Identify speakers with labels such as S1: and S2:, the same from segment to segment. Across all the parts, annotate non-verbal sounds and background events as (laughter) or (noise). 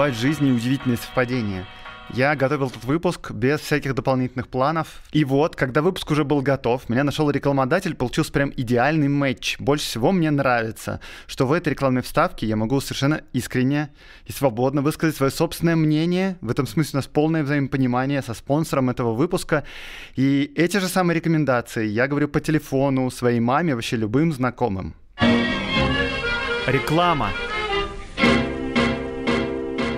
S1: бывают в жизни удивительные совпадения. Я готовил этот выпуск без всяких дополнительных планов. И вот, когда выпуск уже был готов, меня нашел рекламодатель, получился прям идеальный матч. Больше всего мне нравится, что в этой рекламной вставке я могу совершенно искренне и свободно высказать свое собственное мнение. В этом смысле у нас полное взаимопонимание со спонсором этого выпуска. И эти же самые рекомендации я говорю по телефону, своей маме, вообще любым знакомым. Реклама.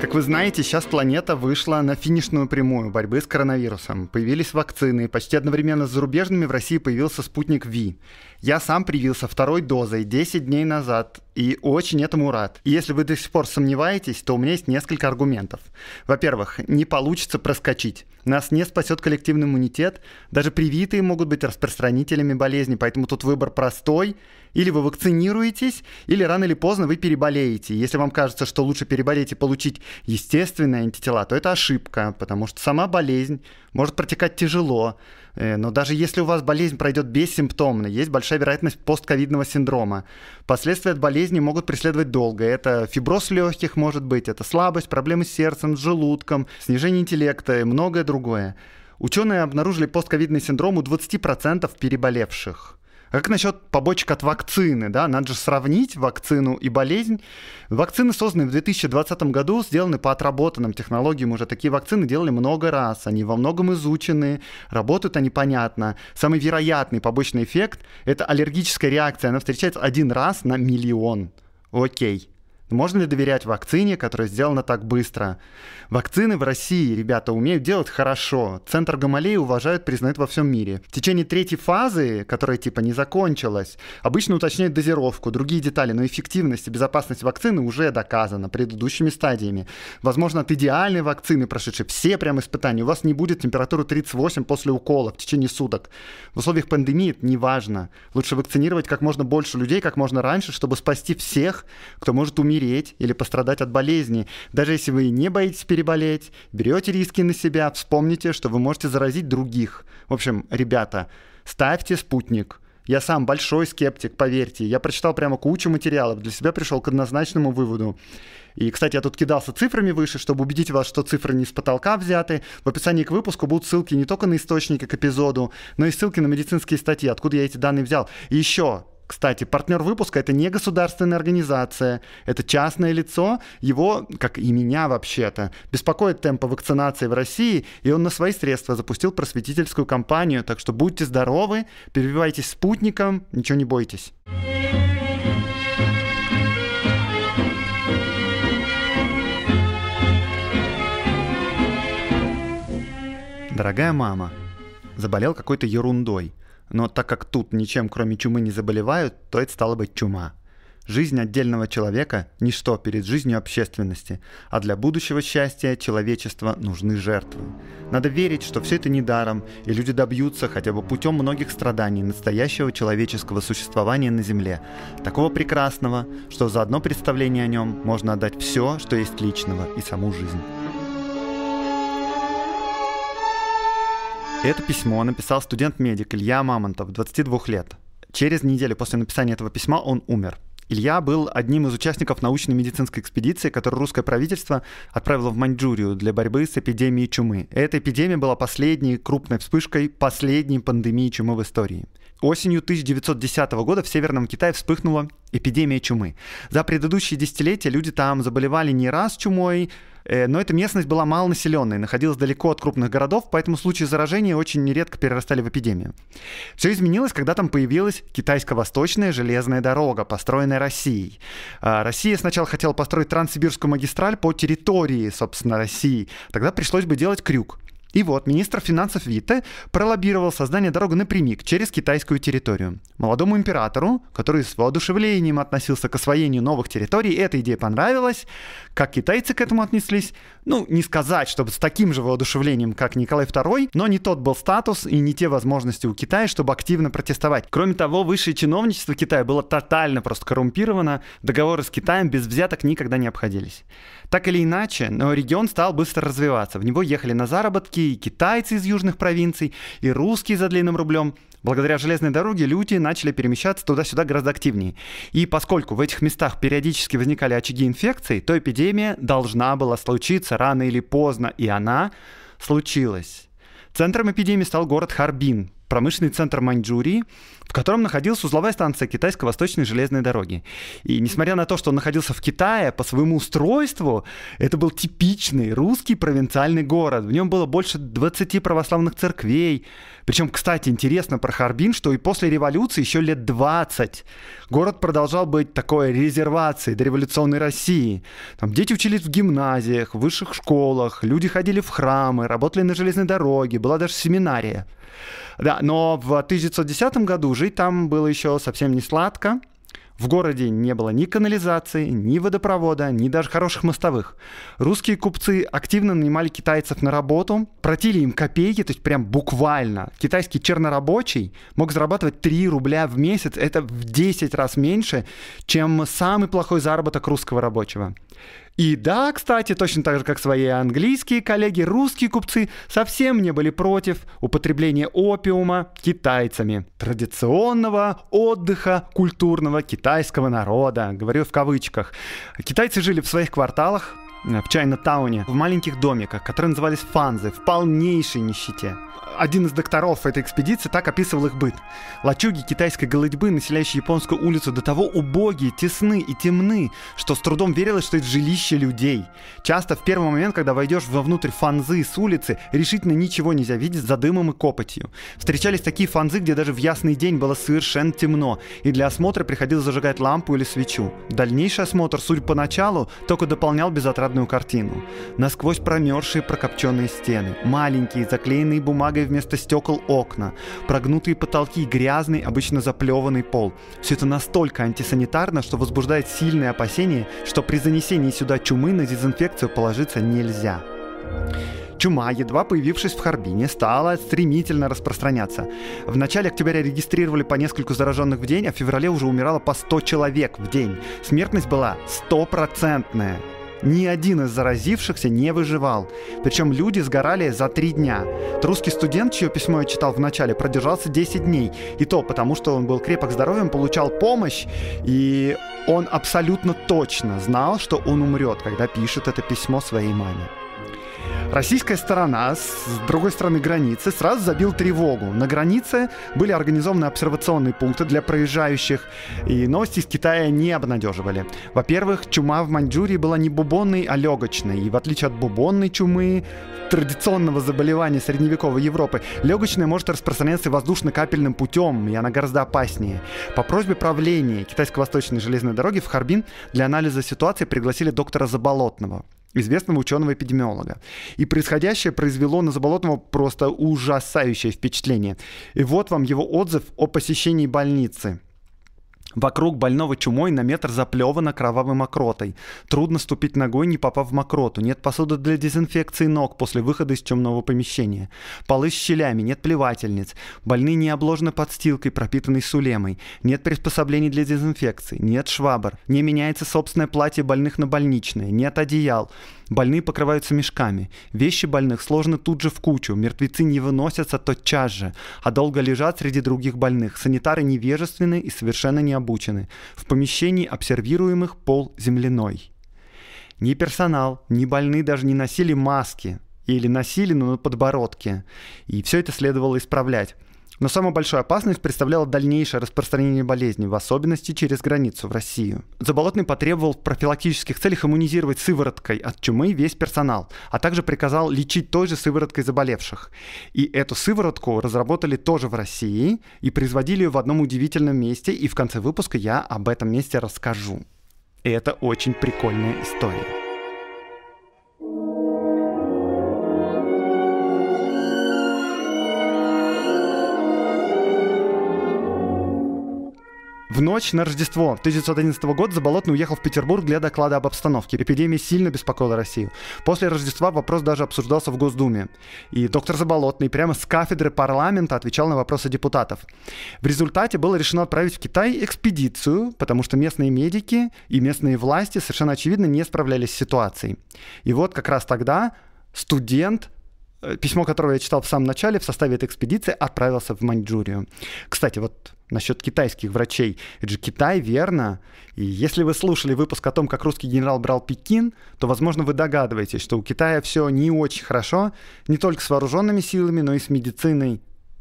S1: Как вы знаете, сейчас планета вышла на финишную прямую борьбы с коронавирусом. Появились вакцины, и почти одновременно с зарубежными в России появился спутник Ви. Я сам привился второй дозой 10 дней назад и очень этому рад. если вы до сих пор сомневаетесь, то у меня есть несколько аргументов. Во-первых, не получится проскочить. Нас не спасет коллективный иммунитет, даже привитые могут быть распространителями болезни, поэтому тут выбор простой. Или вы вакцинируетесь, или рано или поздно вы переболеете. Если вам кажется, что лучше переболеть и получить естественные антитела, то это ошибка, потому что сама болезнь может протекать тяжело, Э, но даже если у вас болезнь пройдет бессимптомно, есть большая вероятность постковидного синдрома. Последствия от болезни могут преследовать долго. Это фиброз легких может быть, это слабость, проблемы с сердцем, с желудком, снижение интеллекта и многое другое. Ученые обнаружили постковидный синдром у 20% переболевших как насчет побочек от вакцины? Да? Надо же сравнить вакцину и болезнь. Вакцины, созданные в 2020 году, сделаны по отработанным технологиям уже. Такие вакцины делали много раз. Они во многом изучены, работают они понятно. Самый вероятный побочный эффект – это аллергическая реакция. Она встречается один раз на миллион. Окей. Можно ли доверять вакцине, которая сделана так быстро? Вакцины в России, ребята, умеют делать хорошо. Центр Гамалеи уважают, признают во всем мире. В течение третьей фазы, которая типа не закончилась, обычно уточняют дозировку, другие детали, но эффективность и безопасность вакцины уже доказана предыдущими стадиями. Возможно, от идеальной вакцины, прошедшей все прям испытания, у вас не будет температуры 38 после укола в течение суток. В условиях пандемии это не важно. Лучше вакцинировать как можно больше людей, как можно раньше, чтобы спасти всех, кто может умереть умереть или пострадать от болезни. Даже если вы не боитесь переболеть, берете риски на себя, вспомните, что вы можете заразить других. В общем, ребята, ставьте спутник. Я сам большой скептик, поверьте. Я прочитал прямо кучу материалов, для себя пришел к однозначному выводу. И, кстати, я тут кидался цифрами выше, чтобы убедить вас, что цифры не с потолка взяты. В описании к выпуску будут ссылки не только на источники а к эпизоду, но и ссылки на медицинские статьи, откуда я эти данные взял. И еще кстати, партнер выпуска это не государственная организация, это частное лицо. Его, как и меня вообще-то, беспокоит темпы вакцинации в России, и он на свои средства запустил просветительскую кампанию. Так что будьте здоровы, перебивайтесь спутником, ничего не бойтесь. Дорогая мама, заболел какой-то ерундой – но так как тут ничем кроме чумы не заболевают, то это стало быть чума. Жизнь отдельного человека – ничто перед жизнью общественности, а для будущего счастья человечества нужны жертвы. Надо верить, что все это не даром, и люди добьются хотя бы путем многих страданий настоящего человеческого существования на Земле, такого прекрасного, что за одно представление о нем можно отдать все, что есть личного, и саму жизнь. Это письмо написал студент-медик Илья Мамонтов, 22 лет. Через неделю после написания этого письма он умер. Илья был одним из участников научной медицинской экспедиции, которую русское правительство отправило в Маньчжурию для борьбы с эпидемией чумы. Эта эпидемия была последней крупной вспышкой последней пандемии чумы в истории. Осенью 1910 года в Северном Китае вспыхнула эпидемия чумы. За предыдущие десятилетия люди там заболевали не раз чумой, Э, но эта местность была малонаселенной, находилась далеко от крупных городов, поэтому случаи заражения очень нередко перерастали в эпидемию. Все изменилось, когда там появилась китайско-восточная железная дорога, построенная Россией. А, Россия сначала хотела построить Транссибирскую магистраль по территории, собственно, России. Тогда пришлось бы делать крюк. И вот министр финансов Витте пролоббировал создание дороги напрямик через китайскую территорию. Молодому императору, который с воодушевлением относился к освоению новых территорий, эта идея понравилась. Как китайцы к этому отнеслись? Ну, не сказать, чтобы с таким же воодушевлением, как Николай II, но не тот был статус и не те возможности у Китая, чтобы активно протестовать. Кроме того, высшее чиновничество Китая было тотально просто коррумпировано, договоры с Китаем без взяток никогда не обходились. Так или иначе, но регион стал быстро развиваться. В него ехали на заработки, России, и китайцы из южных провинций, и русские за длинным рублем. Благодаря железной дороге люди начали перемещаться туда-сюда гораздо активнее. И поскольку в этих местах периодически возникали очаги инфекций, то эпидемия должна была случиться рано или поздно, и она случилась. Центром эпидемии стал город Харбин, промышленный центр Маньчжурии, в котором находилась узловая станция Китайско-Восточной железной дороги. И несмотря на то, что он находился в Китае, по своему устройству это был типичный русский провинциальный город. В нем было больше 20 православных церквей. Причем, кстати, интересно про Харбин, что и после революции еще лет 20 город продолжал быть такой резервацией дореволюционной России. Там дети учились в гимназиях, в высших школах, люди ходили в храмы, работали на железной дороге, была даже семинария. Да, но в 1910 году жить там было еще совсем не сладко. В городе не было ни канализации, ни водопровода, ни даже хороших мостовых. Русские купцы активно нанимали китайцев на работу, протили им копейки, то есть прям буквально. Китайский чернорабочий мог зарабатывать 3 рубля в месяц, это в 10 раз меньше, чем самый плохой заработок русского рабочего. И да, кстати, точно так же, как свои английские коллеги, русские купцы совсем не были против употребления опиума китайцами. Традиционного отдыха культурного китайского народа, говорю в кавычках. Китайцы жили в своих кварталах, Э, в Чайна-тауне, в маленьких домиках, которые назывались фанзы, в полнейшей нищете. Один из докторов этой экспедиции так описывал их быт. Лачуги китайской голодьбы, населяющие японскую улицу, до того убогие, тесны и темны, что с трудом верилось, что это жилище людей. Часто в первый момент, когда войдешь вовнутрь фанзы с улицы, решительно ничего нельзя видеть за дымом и копотью. Встречались такие фанзы, где даже в ясный день было совершенно темно, и для осмотра приходилось зажигать лампу или свечу. Дальнейший осмотр, судя по началу, только дополнял безотрадный громадную картину. Насквозь промерзшие прокопченные стены, маленькие, заклеенные бумагой вместо стекол окна, прогнутые потолки, грязный, обычно заплеванный пол. Все это настолько антисанитарно, что возбуждает сильное опасение, что при занесении сюда чумы на дезинфекцию положиться нельзя. Чума, едва появившись в Харбине, стала стремительно распространяться. В начале октября регистрировали по несколько зараженных в день, а в феврале уже умирало по 100 человек в день. Смертность была стопроцентная. Ни один из заразившихся не выживал. Причем люди сгорали за три дня. Русский студент, чье письмо я читал в начале, продержался 10 дней. И то потому, что он был крепок здоровьем, получал помощь, и он абсолютно точно знал, что он умрет, когда пишет это письмо своей маме. Российская сторона с другой стороны границы сразу забил тревогу. На границе были организованы обсервационные пункты для проезжающих, и новости из Китая не обнадеживали. Во-первых, чума в Маньчжурии была не бубонной, а легочной. И в отличие от бубонной чумы, традиционного заболевания средневековой Европы, легочная может распространяться воздушно-капельным путем, и она гораздо опаснее. По просьбе правления Китайской восточной железной дороги в Харбин для анализа ситуации пригласили доктора Заболотного известного ученого-эпидемиолога. И происходящее произвело на Заболотного просто ужасающее впечатление. И вот вам его отзыв о посещении больницы – Вокруг больного чумой на метр заплевано кровавой мокротой. Трудно ступить ногой, не попав в мокроту. Нет посуды для дезинфекции ног после выхода из чумного помещения. Полы с щелями, нет плевательниц. Больные не обложены подстилкой, пропитанной сулемой. Нет приспособлений для дезинфекции. Нет швабр. Не меняется собственное платье больных на больничное. Нет одеял. Больные покрываются мешками. Вещи больных сложены тут же в кучу. Мертвецы не выносятся тотчас же, а долго лежат среди других больных. Санитары невежественны и совершенно не обучены. В помещении обсервируемых пол земляной. Ни персонал, ни больные даже не носили маски или носили, но на подбородке. И все это следовало исправлять. Но самую большую опасность представляло дальнейшее распространение болезни, в особенности через границу, в Россию. Заболотный потребовал в профилактических целях иммунизировать сывороткой от чумы весь персонал, а также приказал лечить той же сывороткой заболевших. И эту сыворотку разработали тоже в России и производили ее в одном удивительном месте, и в конце выпуска я об этом месте расскажу. И это очень прикольная история. В ночь на Рождество 1911 года Заболотный уехал в Петербург для доклада об обстановке. Эпидемия сильно беспокоила Россию. После Рождества вопрос даже обсуждался в Госдуме. И доктор Заболотный прямо с кафедры парламента отвечал на вопросы депутатов. В результате было решено отправить в Китай экспедицию, потому что местные медики и местные власти совершенно очевидно не справлялись с ситуацией. И вот как раз тогда студент Э, письмо, которое я читал в самом начале, в составе этой экспедиции отправился в Маньчжурию. Кстати, вот насчет китайских врачей. Это же Китай, верно? И если вы слушали выпуск о том, как русский генерал брал Пекин, то, возможно, вы догадываетесь, что у Китая все не очень хорошо, не только с вооруженными силами, но и с медициной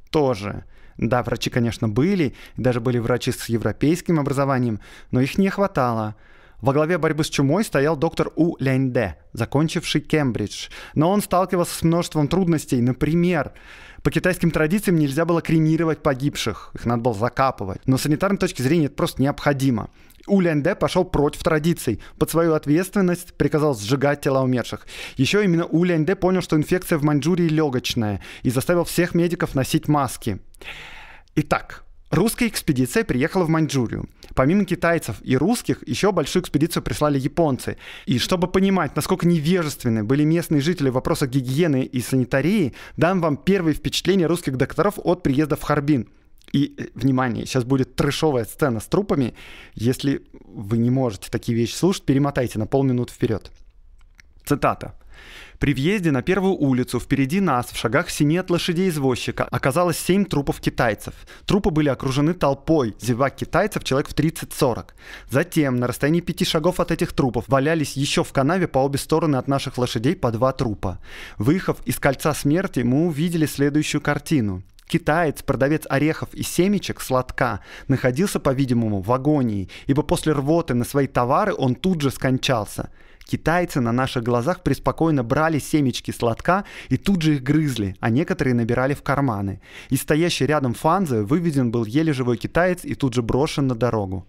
S1: тоже. Да, врачи, конечно, были, даже были врачи с европейским образованием, но их не хватало – во главе борьбы с чумой стоял доктор У Ляньде, закончивший Кембридж. Но он сталкивался с множеством трудностей. Например, по китайским традициям нельзя было кремировать погибших, их надо было закапывать. Но с санитарной точки зрения это просто необходимо. У Ляньде пошел против традиций, под свою ответственность приказал сжигать тела умерших. Еще именно У Ляньде понял, что инфекция в Маньчжурии легочная, и заставил всех медиков носить маски. Итак, Русская экспедиция приехала в Маньчжурию. Помимо китайцев и русских, еще большую экспедицию прислали японцы. И чтобы понимать, насколько невежественны были местные жители в вопросах гигиены и санитарии, дам вам первые впечатления русских докторов от приезда в Харбин. И, э, внимание, сейчас будет трешовая сцена с трупами. Если вы не можете такие вещи слушать, перемотайте на полминуты вперед. Цитата. При въезде на первую улицу впереди нас, в шагах в сине от лошадей извозчика, оказалось семь трупов китайцев. Трупы были окружены толпой, зевак китайцев человек в 30-40. Затем, на расстоянии пяти шагов от этих трупов, валялись еще в канаве по обе стороны от наших лошадей по два трупа. Выехав из кольца смерти, мы увидели следующую картину. Китаец, продавец орехов и семечек, сладка, находился, по-видимому, в агонии, ибо после рвоты на свои товары он тут же скончался. Китайцы на наших глазах преспокойно брали семечки сладка и тут же их грызли, а некоторые набирали в карманы. И стоящий рядом Фанзе выведен был еле живой китаец и тут же брошен на дорогу.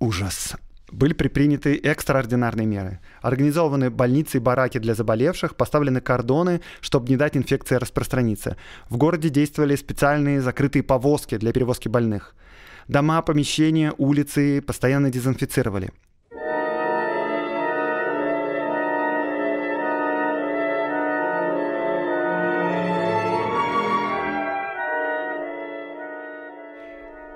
S1: Ужас были приприняты экстраординарные меры. Организованы больницы и бараки для заболевших, поставлены кордоны, чтобы не дать инфекции распространиться. В городе действовали специальные закрытые повозки для перевозки больных. Дома, помещения, улицы постоянно дезинфицировали.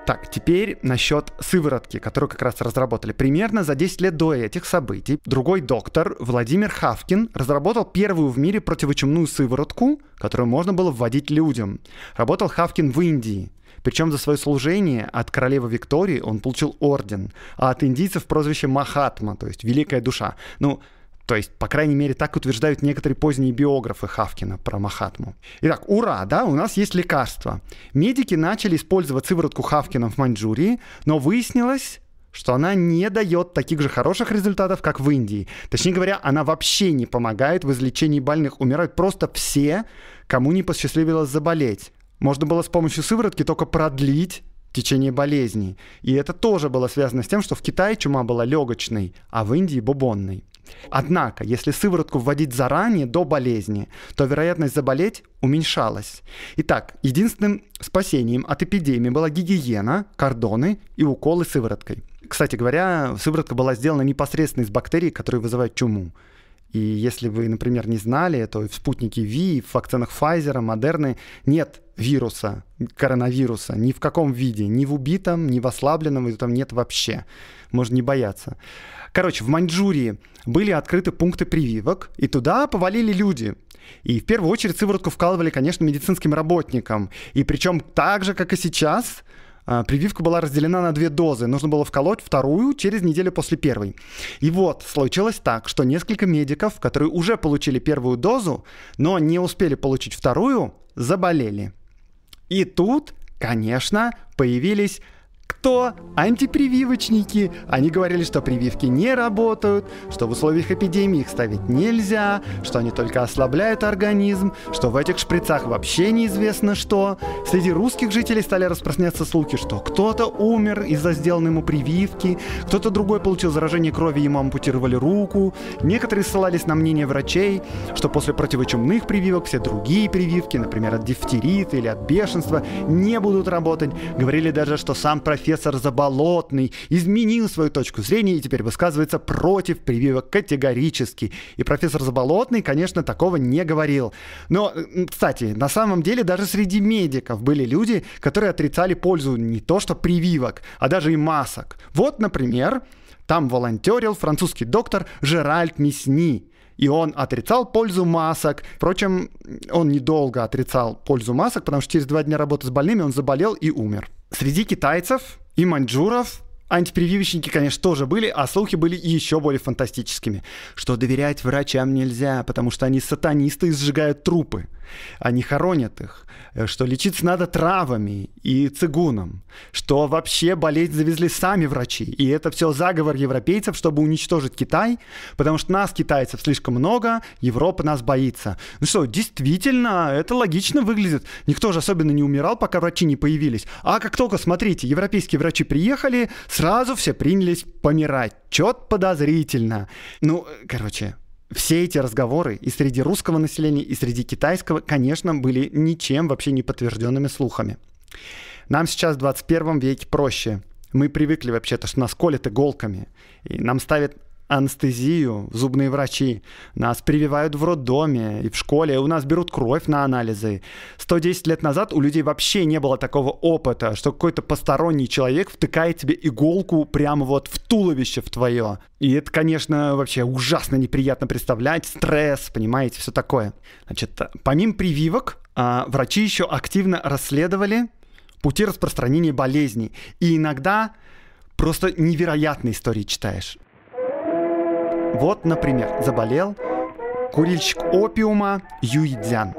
S1: Так, теперь насчет сыворотки, которую как раз разработали. Примерно за 10 лет до этих событий другой доктор, Владимир Хавкин, разработал первую в мире противочумную сыворотку, которую можно было вводить людям. Работал Хавкин в Индии. Причем за свое служение от королевы Виктории он получил орден, а от индийцев прозвище Махатма, то есть «Великая душа». Ну, то есть, по крайней мере, так утверждают некоторые поздние биографы Хавкина про Махатму. Итак, ура, да, у нас есть лекарство. Медики начали использовать сыворотку Хавкина в Маньчжурии, но выяснилось, что она не дает таких же хороших результатов, как в Индии. Точнее говоря, она вообще не помогает в излечении больных. Умирают просто все, кому не посчастливилось заболеть. Можно было с помощью сыворотки только продлить течение болезни, И это тоже было связано с тем, что в Китае чума была легочной, а в Индии бубонной. Однако, если сыворотку вводить заранее, до болезни, то вероятность заболеть уменьшалась. Итак, единственным спасением от эпидемии была гигиена, кордоны и уколы сывороткой. Кстати говоря, сыворотка была сделана непосредственно из бактерий, которые вызывают чуму. И если вы, например, не знали, то в спутнике ВИ, в вакцинах Pfizer, Модерны нет вируса, коронавируса, ни в каком виде, ни в убитом, ни в ослабленном, его там нет вообще. Можно не бояться. Короче, в Маньчжурии были открыты пункты прививок, и туда повалили люди. И в первую очередь сыворотку вкалывали, конечно, медицинским работникам. И причем так же, как и сейчас, а, прививка была разделена на две дозы. Нужно было вколоть вторую через неделю после первой. И вот, случилось так, что несколько медиков, которые уже получили первую дозу, но не успели получить вторую, заболели. И тут, конечно, появились кто? Антипрививочники. Они говорили, что прививки не работают, что в условиях эпидемии их ставить нельзя, что они только ослабляют организм, что в этих шприцах вообще неизвестно что. Среди русских жителей стали распространяться слухи, что кто-то умер из-за сделанной ему прививки, кто-то другой получил заражение крови, ему ампутировали руку. Некоторые ссылались на мнение врачей, что после противочумных прививок все другие прививки, например, от дифтерита или от бешенства, не будут работать. Говорили даже, что сам профессор профессор Заболотный изменил свою точку зрения и теперь высказывается против прививок категорически. И профессор Заболотный, конечно, такого не говорил. Но, кстати, на самом деле даже среди медиков были люди, которые отрицали пользу не то что прививок, а даже и масок. Вот, например, там волонтерил французский доктор Жеральд Месни. И он отрицал пользу масок. Впрочем, он недолго отрицал пользу масок, потому что через два дня работы с больными он заболел и умер. Среди китайцев и маньчжуров Антипрививочники, конечно, тоже были, а слухи были еще более фантастическими. Что доверять врачам нельзя, потому что они сатанисты и сжигают трупы. Они хоронят их, э, что лечиться надо травами и цигуном, что вообще болезнь завезли сами врачи. И это все заговор европейцев, чтобы уничтожить Китай, потому что нас, китайцев, слишком много, Европа нас боится. Ну что, действительно, это логично выглядит. Никто же особенно не умирал, пока врачи не появились. А как только, смотрите, европейские врачи приехали, сразу все принялись помирать. Чет подозрительно. Ну, э, короче, все эти разговоры и среди русского населения, и среди китайского, конечно, были ничем вообще не подтвержденными слухами. Нам сейчас в 21 веке проще. Мы привыкли вообще-то, что нас колят иголками, и нам ставят анестезию, зубные врачи. Нас прививают в роддоме и в школе, и у нас берут кровь на анализы. 110 лет назад у людей вообще не было такого опыта, что какой-то посторонний человек втыкает тебе иголку прямо вот в туловище в твое. И это, конечно, вообще ужасно неприятно представлять, стресс, понимаете, все такое. Значит, помимо прививок, а, врачи еще активно расследовали пути распространения болезней. И иногда просто невероятные истории читаешь. Вот, например, заболел курильщик опиума Юйдзян.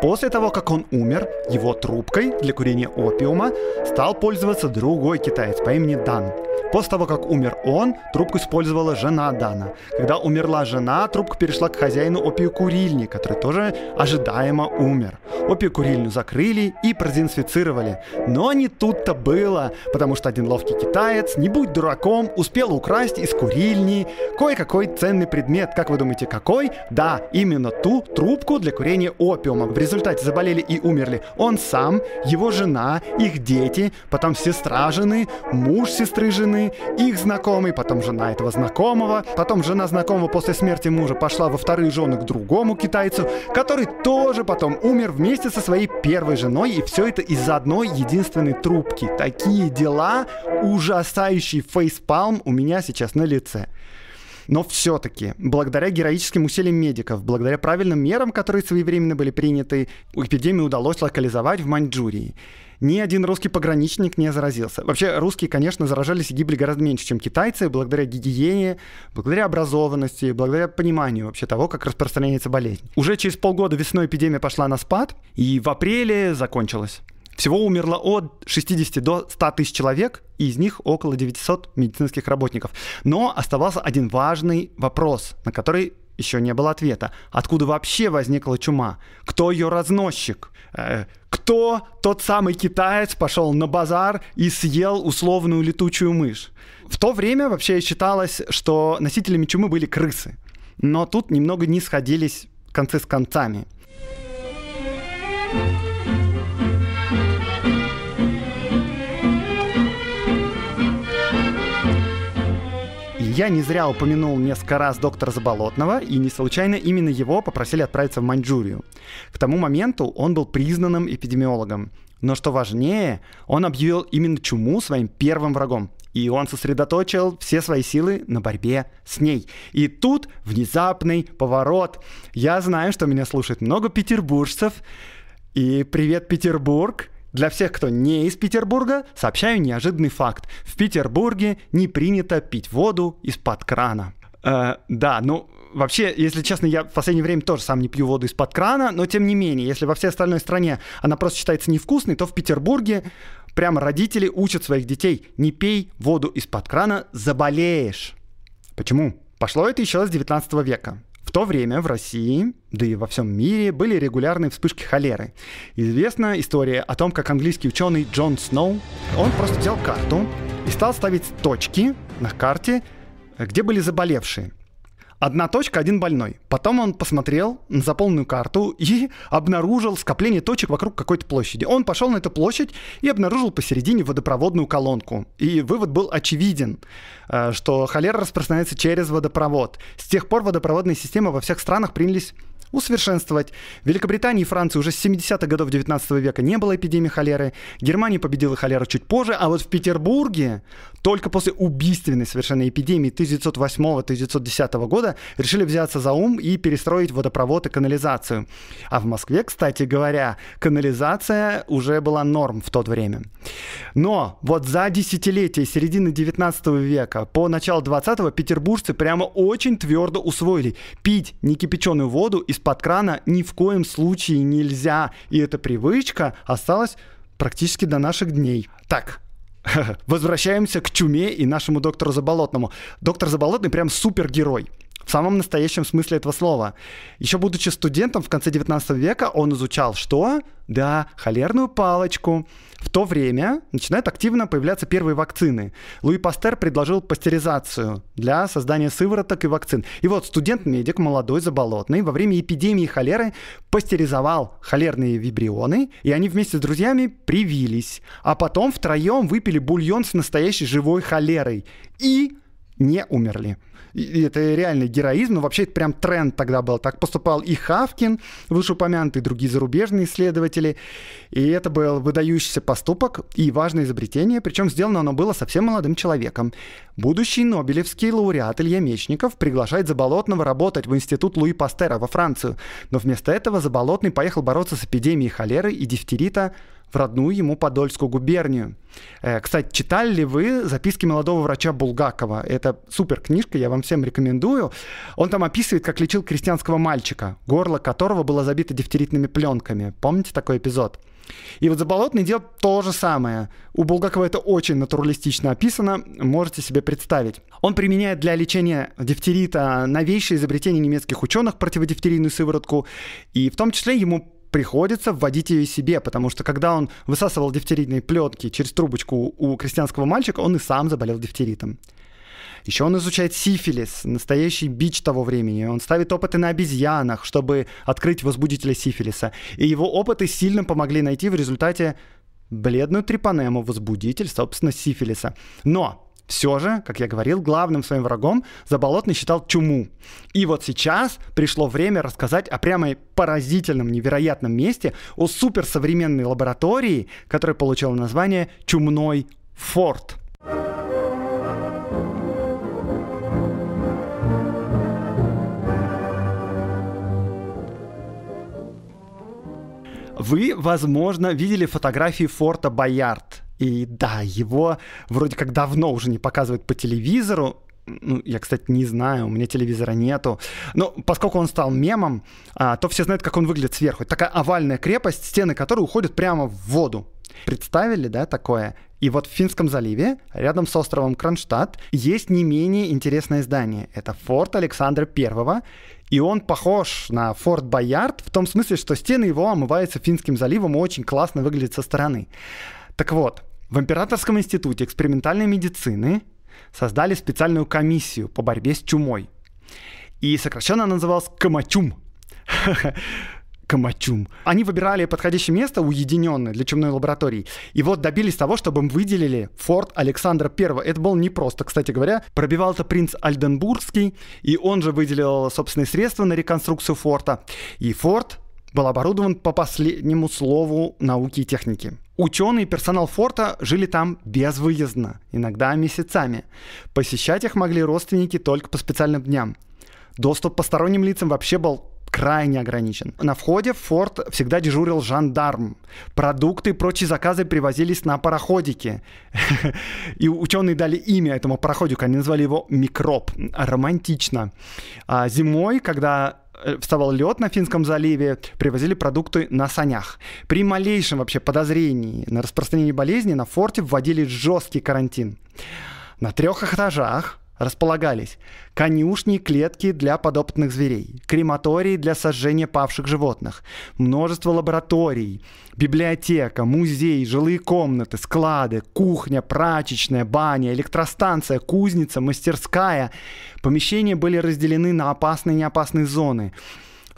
S1: После того, как он умер, его трубкой для курения опиума стал пользоваться другой китаец по имени Дан – После того, как умер он, трубку использовала жена Дана. Когда умерла жена, трубка перешла к хозяину опиокурильни, который тоже ожидаемо умер. Опиокурильню закрыли и продезинфицировали. Но не тут-то было, потому что один ловкий китаец, не будь дураком, успел украсть из курильни кое-какой ценный предмет. Как вы думаете, какой? Да, именно ту трубку для курения опиума. В результате заболели и умерли он сам, его жена, их дети, потом сестра жены, муж сестры жены, их знакомый, потом жена этого знакомого, потом жена знакомого после смерти мужа пошла во вторые жены к другому китайцу, который тоже потом умер вместе со своей первой женой, и все это из-за одной единственной трубки. Такие дела, ужасающий фейспалм у меня сейчас на лице. Но все-таки, благодаря героическим усилиям медиков, благодаря правильным мерам, которые своевременно были приняты, эпидемию удалось локализовать в Маньчжурии ни один русский пограничник не заразился. Вообще, русские, конечно, заражались и гибли гораздо меньше, чем китайцы, благодаря гигиене, благодаря образованности, благодаря пониманию вообще того, как распространяется болезнь. Уже через полгода весной эпидемия пошла на спад, и в апреле закончилась. Всего умерло от 60 до 100 тысяч человек, и из них около 900 медицинских работников. Но оставался один важный вопрос, на который еще не было ответа. Откуда вообще возникла чума? Кто ее разносчик? Э, кто тот самый китаец пошел на базар и съел условную летучую мышь? В то время вообще считалось, что носителями чумы были крысы. Но тут немного не сходились концы с концами. Я не зря упомянул несколько раз доктора Заболотного, и не случайно именно его попросили отправиться в Маньчжурию. К тому моменту он был признанным эпидемиологом. Но что важнее, он объявил именно чуму своим первым врагом. И он сосредоточил все свои силы на борьбе с ней. И тут внезапный поворот. Я знаю, что меня слушает много петербуржцев. И привет, Петербург! Для всех, кто не из Петербурга, сообщаю неожиданный факт. В Петербурге не принято пить воду из-под крана. Э, да, ну вообще, если честно, я в последнее время тоже сам не пью воду из-под крана, но тем не менее, если во всей остальной стране она просто считается невкусной, то в Петербурге прямо родители учат своих детей «не пей воду из-под крана, заболеешь». Почему? Пошло это еще с 19 века. В то время в России, да и во всем мире, были регулярные вспышки холеры. Известна история о том, как английский ученый Джон Сноу, он просто взял карту и стал ставить точки на карте, э, где были заболевшие. Одна точка, один больной. Потом он посмотрел на заполненную карту и (laughs) обнаружил скопление точек вокруг какой-то площади. Он пошел на эту площадь и обнаружил посередине водопроводную колонку. И вывод был очевиден, э, что холера распространяется через водопровод. С тех пор водопроводные системы во всех странах принялись усовершенствовать. В Великобритании и Франции уже с 70-х годов 19 века не было эпидемии холеры. Германия победила холеру чуть позже, а вот в Петербурге только после убийственной совершенно эпидемии 1908-1910 года решили взяться за ум и перестроить водопровод и канализацию. А в Москве, кстати говоря, канализация уже была норм в то время. Но вот за десятилетие середины 19 века по начало 20-го петербуржцы прямо очень твердо усвоили пить некипяченую воду из из-под крана ни в коем случае нельзя. И эта привычка осталась практически до наших дней. Так, (laughs) Возвращаемся к чуме и нашему доктору Заболотному. Доктор Заболотный прям супергерой в самом настоящем смысле этого слова. Еще будучи студентом в конце 19 века, он изучал что? Да, холерную палочку. В то время начинают активно появляться первые вакцины. Луи Пастер предложил пастеризацию для создания сывороток и вакцин. И вот студент-медик, молодой, заболотный, во время эпидемии холеры пастеризовал холерные вибрионы, и они вместе с друзьями привились. А потом втроем выпили бульон с настоящей живой холерой. И не умерли. И это реальный героизм, но вообще это прям тренд тогда был. Так поступал и Хавкин, вышеупомянутый, другие зарубежные исследователи. И это был выдающийся поступок и важное изобретение, причем сделано оно было совсем молодым человеком. Будущий нобелевский лауреат Илья Мечников приглашает Заболотного работать в институт Луи Пастера во Францию. Но вместо этого Заболотный поехал бороться с эпидемией холеры и дифтерита в родную ему Подольскую губернию. Э, кстати, читали ли вы записки молодого врача Булгакова? Это супер книжка, я вам всем рекомендую. Он там описывает, как лечил крестьянского мальчика, горло которого было забито дифтеритными пленками. Помните такой эпизод? И вот Заболотный дел то же самое. У Булгакова это очень натуралистично описано, можете себе представить. Он применяет для лечения дифтерита новейшие изобретения немецких ученых, противодифтерийную сыворотку, и в том числе ему приходится вводить ее себе, потому что когда он высасывал дифтеритные пленки через трубочку у крестьянского мальчика, он и сам заболел дифтеритом. Еще он изучает сифилис, настоящий бич того времени. Он ставит опыты на обезьянах, чтобы открыть возбудителя сифилиса. И его опыты сильно помогли найти в результате бледную трепанему, возбудитель, собственно, сифилиса. Но все же, как я говорил, главным своим врагом Заболотный считал чуму. И вот сейчас пришло время рассказать о прямо поразительном, невероятном месте, о суперсовременной лаборатории, которая получила название «Чумной форт». Вы, возможно, видели фотографии форта Боярд. И да, его вроде как давно уже не показывают по телевизору, ну, я, кстати, не знаю, у меня телевизора нету. Но поскольку он стал мемом, а, то все знают, как он выглядит сверху. такая овальная крепость, стены которой уходят прямо в воду. Представили, да, такое? И вот в Финском заливе, рядом с островом Кронштадт, есть не менее интересное здание. Это форт Александра Первого, и он похож на форт Боярд в том смысле, что стены его омываются Финским заливом и очень классно выглядят со стороны. Так вот, в Императорском институте экспериментальной медицины создали специальную комиссию по борьбе с чумой. И сокращенно она называлась «Камачум». (laughs) Камачум. Они выбирали подходящее место, уединенное для чумной лаборатории. И вот добились того, чтобы им выделили форт Александра I. Это был непросто, кстати говоря. Пробивал это принц Альденбургский, и он же выделил собственные средства на реконструкцию форта. И форт был оборудован по последнему слову науки и техники. Ученые и персонал форта жили там безвыездно, иногда месяцами. Посещать их могли родственники только по специальным дням. Доступ посторонним лицам вообще был крайне ограничен. На входе в форт всегда дежурил жандарм. Продукты и прочие заказы привозились на пароходике. (laughs) И ученые дали имя этому пароходику, они назвали его «Микроб». Романтично. А зимой, когда э, вставал лед на Финском заливе, привозили продукты на санях. При малейшем вообще подозрении на распространение болезни на форте вводили жесткий карантин. На трех этажах располагались конюшни, клетки для подопытных зверей, крематории для сожжения павших животных, множество лабораторий, библиотека, музей, жилые комнаты, склады, кухня, прачечная, баня, электростанция, кузница, мастерская. Помещения были разделены на опасные и неопасные зоны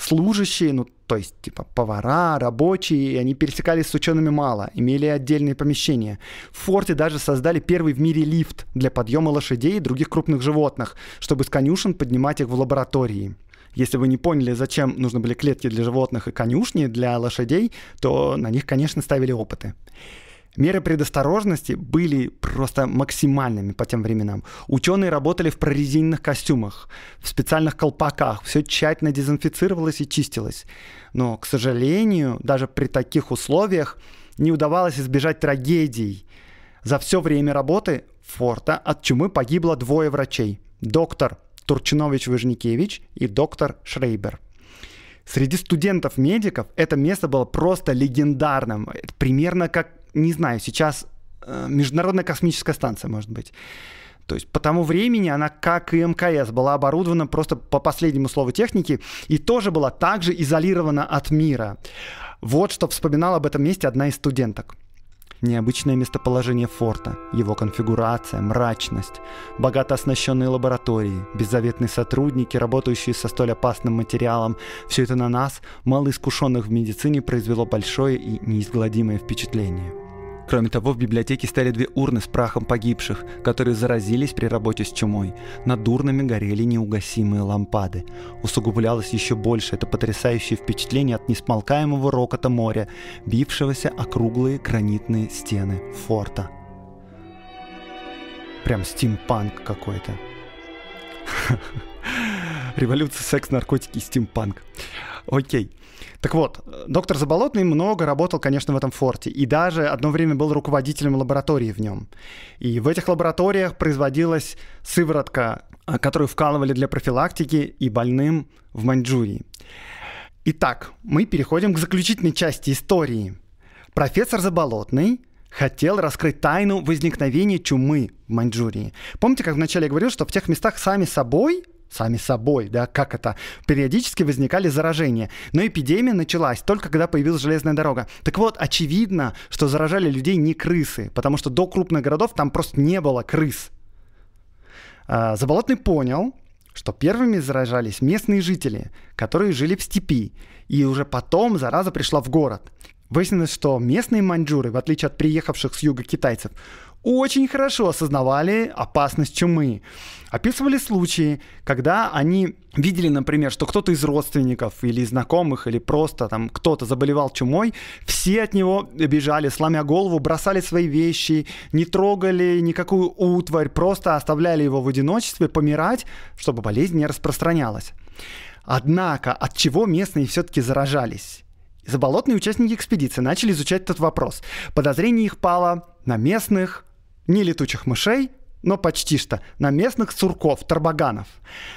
S1: служащие, ну, то есть, типа, повара, рабочие, и они пересекались с учеными мало, имели отдельные помещения. В форте даже создали первый в мире лифт для подъема лошадей и других крупных животных, чтобы с конюшен поднимать их в лаборатории. Если вы не поняли, зачем нужны были клетки для животных и конюшни для лошадей, то на них, конечно, ставили опыты. Меры предосторожности были просто максимальными по тем временам. Ученые работали в прорезиненных костюмах, в специальных колпаках, все тщательно дезинфицировалось и чистилось. Но, к сожалению, даже при таких условиях не удавалось избежать трагедий. За все время работы форта от чумы погибло двое врачей. Доктор Турчинович-Выжникевич и доктор Шрейбер. Среди студентов-медиков это место было просто легендарным. Примерно как не знаю, сейчас э, Международная космическая станция, может быть. То есть по тому времени она, как и МКС, была оборудована просто по последнему слову техники и тоже была также изолирована от мира. Вот что вспоминала об этом месте одна из студенток. Необычное местоположение форта, его конфигурация, мрачность, богато оснащенные лаборатории, беззаветные сотрудники, работающие со столь опасным материалом – все это на нас, малоискушенных в медицине, произвело большое и неизгладимое впечатление – Кроме того, в библиотеке стояли две урны с прахом погибших, которые заразились при работе с чумой. Над урнами горели неугасимые лампады. Усугублялось еще больше это потрясающее впечатление от несмолкаемого рокота моря, бившегося округлые гранитные стены форта. Прям стимпанк какой-то. (laughs) Революция, секс, наркотики и стимпанк. Окей. Так вот, доктор Заболотный много работал, конечно, в этом форте, и даже одно время был руководителем лаборатории в нем. И в этих лабораториях производилась сыворотка, а, которую вкалывали для профилактики и больным в Маньчжурии. Итак, мы переходим к заключительной части истории. Профессор Заболотный хотел раскрыть тайну возникновения чумы в Маньчжурии. Помните, как вначале я говорил, что в тех местах сами собой сами собой, да, как это, периодически возникали заражения. Но эпидемия началась только когда появилась железная дорога. Так вот, очевидно, что заражали людей не крысы, потому что до крупных городов там просто не было крыс. А, Заболотный понял, что первыми заражались местные жители, которые жили в степи, и уже потом зараза пришла в город. Выяснилось, что местные маньчжуры, в отличие от приехавших с юга китайцев, очень хорошо осознавали опасность чумы. Описывали случаи, когда они видели, например, что кто-то из родственников или знакомых, или просто там кто-то заболевал чумой, все от него бежали, сломя голову, бросали свои вещи, не трогали никакую утварь, просто оставляли его в одиночестве помирать, чтобы болезнь не распространялась. Однако, от чего местные все-таки заражались? Заболотные участники экспедиции начали изучать этот вопрос. Подозрение их пало на местных не летучих мышей, но почти что, на местных сурков, тарбаганов.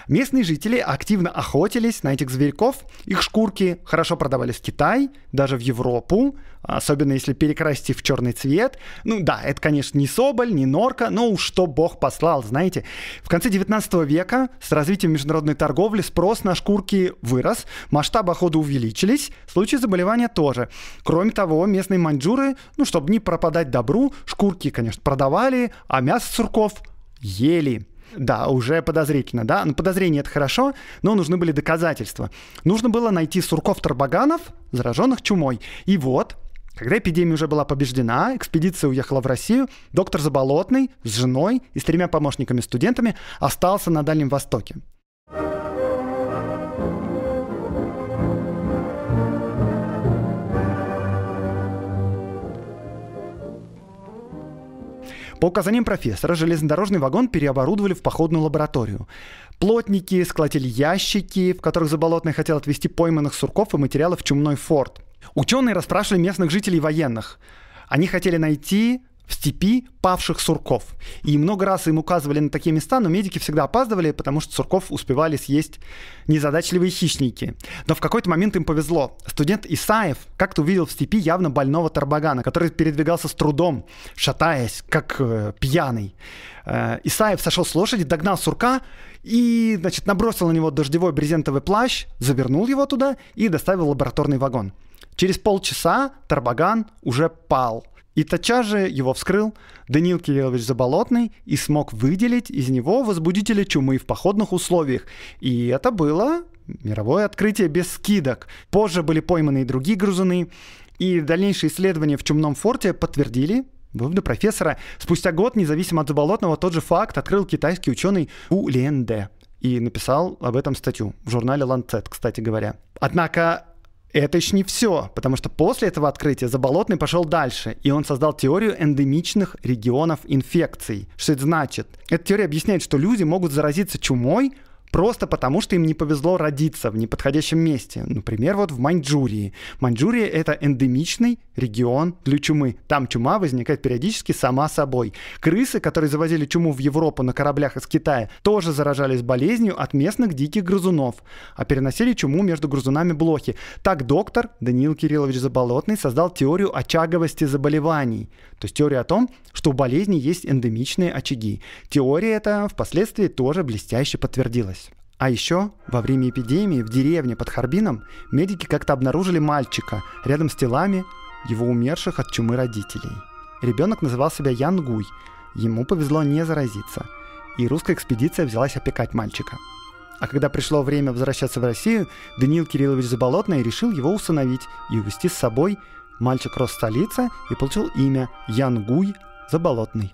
S1: Местные жители активно охотились на этих зверьков, их шкурки хорошо продавались в Китай, даже в Европу, Особенно если перекрасить их в черный цвет. Ну да, это, конечно, не соболь, не норка, но уж что бог послал, знаете. В конце 19 века с развитием международной торговли спрос на шкурки вырос, масштабы охоты увеличились, случаи заболевания тоже. Кроме того, местные маньчжуры, ну, чтобы не пропадать добру, шкурки, конечно, продавали, а мясо сурков ели. Да, уже подозрительно, да? Но ну, подозрение это хорошо, но нужны были доказательства. Нужно было найти сурков-тарбаганов, зараженных чумой. И вот, когда эпидемия уже была побеждена, экспедиция уехала в Россию, доктор Заболотный с женой и с тремя помощниками-студентами остался на Дальнем Востоке. По указаниям профессора, железнодорожный вагон переоборудовали в походную лабораторию. Плотники сколотили ящики, в которых Заболотный хотел отвезти пойманных сурков и материалов в чумной форт. Ученые расспрашивали местных жителей военных. Они хотели найти в степи павших сурков. И много раз им указывали на такие места, но медики всегда опаздывали, потому что сурков успевали съесть незадачливые хищники. Но в какой-то момент им повезло. Студент Исаев как-то увидел в степи явно больного тарбагана, который передвигался с трудом, шатаясь, как э, пьяный. Э, Исаев сошел с лошади, догнал сурка и, значит, набросил на него дождевой брезентовый плащ, завернул его туда и доставил в лабораторный вагон. Через полчаса Тарбаган уже пал. И тотчас же его вскрыл Даниил Кириллович Заболотный и смог выделить из него возбудителя чумы в походных условиях. И это было мировое открытие без скидок. Позже были пойманы и другие грузуны. И дальнейшие исследования в чумном форте подтвердили выводы профессора. Спустя год, независимо от Заболотного, тот же факт открыл китайский ученый У Лен Де и написал об этом статью в журнале «Ланцет», кстати говоря. Однако это еще не все, потому что после этого открытия Заболотный пошел дальше, и он создал теорию эндемичных регионов инфекций. Что это значит? Эта теория объясняет, что люди могут заразиться чумой, просто потому, что им не повезло родиться в неподходящем месте. Например, вот в Маньчжурии. Маньчжурия — это эндемичный регион для чумы. Там чума возникает периодически сама собой. Крысы, которые завозили чуму в Европу на кораблях из Китая, тоже заражались болезнью от местных диких грызунов, а переносили чуму между грызунами блохи. Так доктор Даниил Кириллович Заболотный создал теорию очаговости заболеваний, то есть теорию о том, что у болезни есть эндемичные очаги. Теория эта впоследствии тоже блестяще подтвердилась. А еще во время эпидемии в деревне под Харбином медики как-то обнаружили мальчика рядом с телами его умерших от чумы родителей. Ребенок называл себя Ян Гуй. Ему повезло не заразиться. И русская экспедиция взялась опекать мальчика. А когда пришло время возвращаться в Россию, Даниил Кириллович Заболотный решил его усыновить и увезти с собой. Мальчик рос в столице и получил имя Ян Гуй Заболотный.